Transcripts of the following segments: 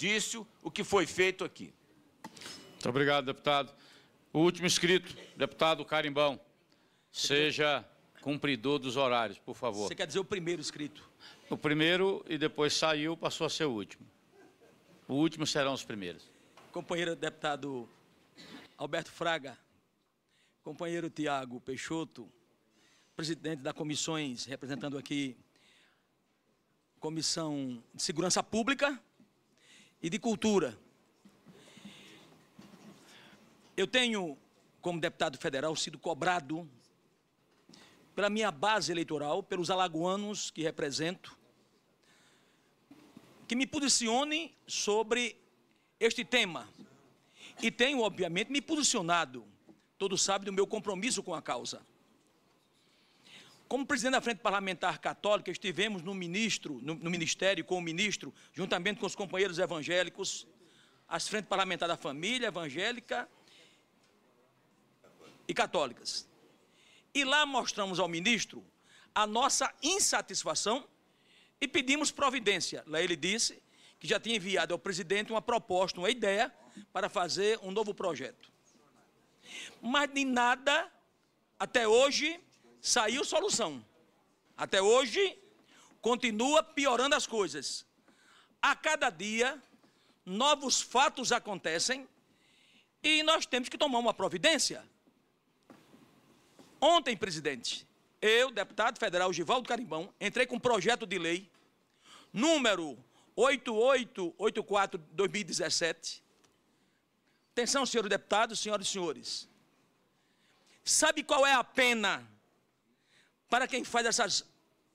desperdício o que foi feito aqui. Muito obrigado, deputado. O último inscrito, deputado Carimbão. Seja cumpridor dos horários, por favor. Você quer dizer o primeiro escrito? O primeiro e depois saiu, passou a ser o último. O último serão os primeiros. Companheiro deputado Alberto Fraga, companheiro Tiago Peixoto, presidente das comissões, representando aqui Comissão de Segurança Pública e de cultura. Eu tenho, como deputado federal, sido cobrado pela minha base eleitoral, pelos alagoanos que represento, que me posicionem sobre este tema. E tenho, obviamente, me posicionado. Todos sabem do meu compromisso com a causa. Como presidente da Frente Parlamentar Católica, estivemos no ministro, no, no ministério com o ministro, juntamente com os companheiros evangélicos, as Frentes Parlamentares da Família, Evangélica e Católicas. E lá mostramos ao ministro a nossa insatisfação e pedimos providência. Lá ele disse que já tinha enviado ao presidente uma proposta, uma ideia para fazer um novo projeto. Mas de nada, até hoje, Saiu solução. Até hoje, continua piorando as coisas. A cada dia, novos fatos acontecem e nós temos que tomar uma providência. Ontem, presidente, eu, deputado federal Givaldo Carimbão, entrei com um projeto de lei número 8884-2017. Atenção, senhor deputado, senhoras e senhores. Sabe qual é a pena para quem faz essas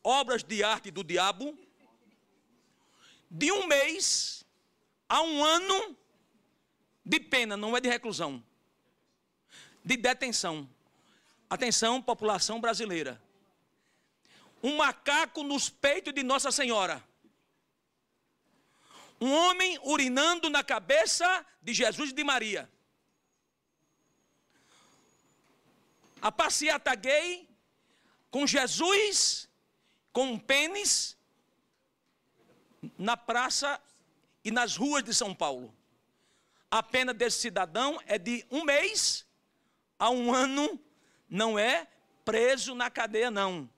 obras de arte do diabo, de um mês a um ano de pena, não é de reclusão, de detenção. Atenção, população brasileira. Um macaco nos peitos de Nossa Senhora. Um homem urinando na cabeça de Jesus e de Maria. A passeata gay com Jesus com um pênis na praça e nas ruas de São Paulo. A pena desse cidadão é de um mês a um ano, não é preso na cadeia, não.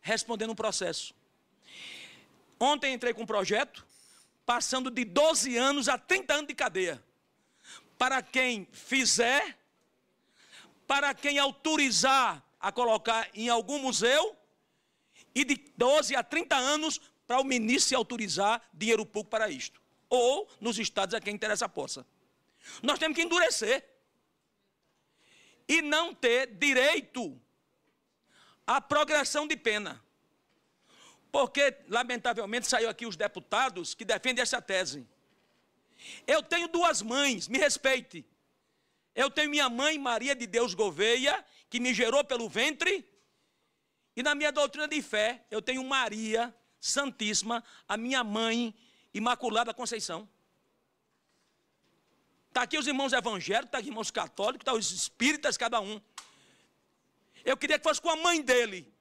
Respondendo um processo. Ontem entrei com um projeto, passando de 12 anos a 30 anos de cadeia. Para quem fizer, para quem autorizar a colocar em algum museu e de 12 a 30 anos para o ministro se autorizar dinheiro público para isto. Ou nos estados a é quem interessa a poça. Nós temos que endurecer e não ter direito à progressão de pena. Porque, lamentavelmente, saiu aqui os deputados que defendem essa tese. Eu tenho duas mães, me respeite. Eu tenho minha mãe, Maria de Deus Gouveia, que me gerou pelo ventre. E na minha doutrina de fé, eu tenho Maria Santíssima, a minha mãe Imaculada Conceição. Está aqui os irmãos evangélicos, está aqui os irmãos católicos, está os espíritas, cada um. Eu queria que fosse com a mãe dele.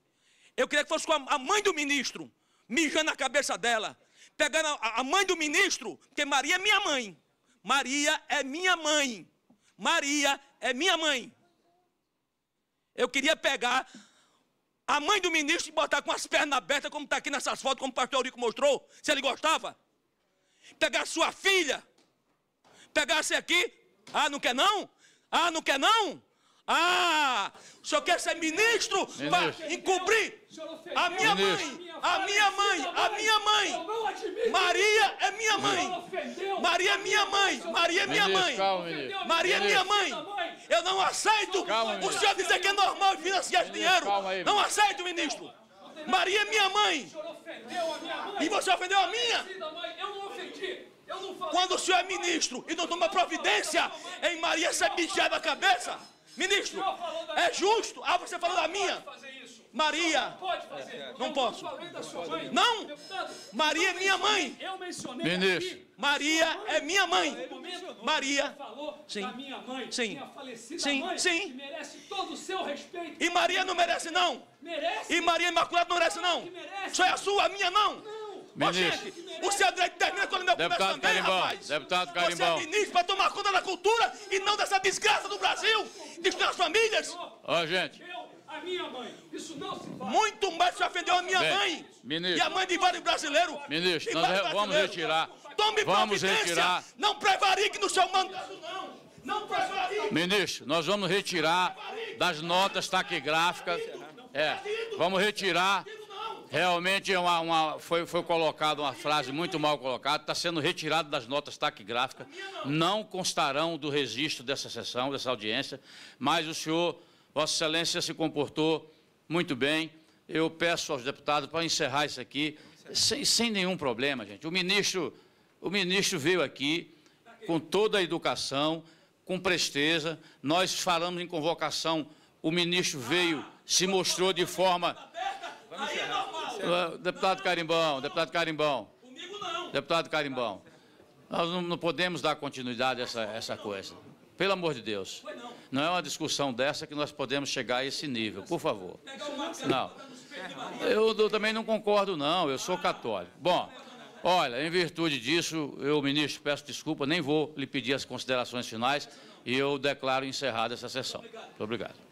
Eu queria que fosse com a mãe do ministro, mijando a cabeça dela. Pegando a mãe do ministro, porque Maria é minha mãe. Maria é minha mãe. Maria é minha mãe. Eu queria pegar a mãe do ministro e botar com as pernas abertas, como está aqui nessas fotos, como o pastor Eurico mostrou, se ele gostava. Pegar sua filha, pegasse aqui, ah, não quer não? Ah, não quer não? Ah, o senhor quer ser ministro, para encobrir a minha mãe, a minha mãe, a minha mãe, é Maria é minha mãe. Maria é minha mãe. Maria é minha mãe. Maria é minha mãe. Eu não aceito o senhor dizer que é normal financiar dinheiro. Não aceito, ministro. Maria é minha mãe. E você ofendeu a minha? Eu não ofendi. Quando o senhor é ministro e não toma providência em Maria, você é a cabeça? Ministro, é justo? Ah, você falou da minha? Maria. Não pode fazer. É. Não eu posso. Não, não. Deputado, Maria é minha mãe. Eu mencionei Ministro. Aqui. Maria é minha mãe. Maria. Falou Sim. da minha mãe, Sim. minha falecida Sim. mãe, Sim. merece todo o seu respeito. E Maria não merece não. Merece. E Maria Imaculada não merece não. Merece. Só é a sua, a minha não. Não. Ministro. O seu direito termina quando meu Deputado também, Carimbão. rapaz. Deputado Carimbão. Você é ministro para tomar conta da cultura e não dessa desgraça do Brasil, de suas famílias. Ó, oh, gente minha mãe. Isso não se faz. Muito mais se ofendeu a minha Bem, mãe. Ministro. E a mãe de vários brasileiros. Ministro, vários brasileiros. vamos retirar. Tome vamos retirar. Não prevarique no seu mandato, não. Não prevarique. Ministro, nós vamos retirar das notas taquigráficas. É, vamos retirar. Realmente é uma, uma, foi, foi colocada uma frase muito mal colocada, está sendo retirada das notas taquigráficas, não constarão do registro dessa sessão, dessa audiência, mas o senhor Vossa Excelência se comportou muito bem. Eu peço aos deputados para encerrar isso aqui sem, sem nenhum problema, gente. O ministro, o ministro veio aqui com toda a educação, com presteza. Nós falamos em convocação, o ministro veio, se mostrou de forma. É deputado Carimbão, deputado Carimbão. Comigo não. Deputado Carimbão. Nós não, podemos dar continuidade a essa, essa coisa. Pelo amor de Deus. Foi não. Não é uma discussão dessa que nós podemos chegar a esse nível, por favor. Não. Eu também não concordo, não. Eu sou católico. Bom, olha, em virtude disso, eu, ministro, peço desculpa, nem vou lhe pedir as considerações finais e eu declaro encerrada essa sessão. Muito obrigado.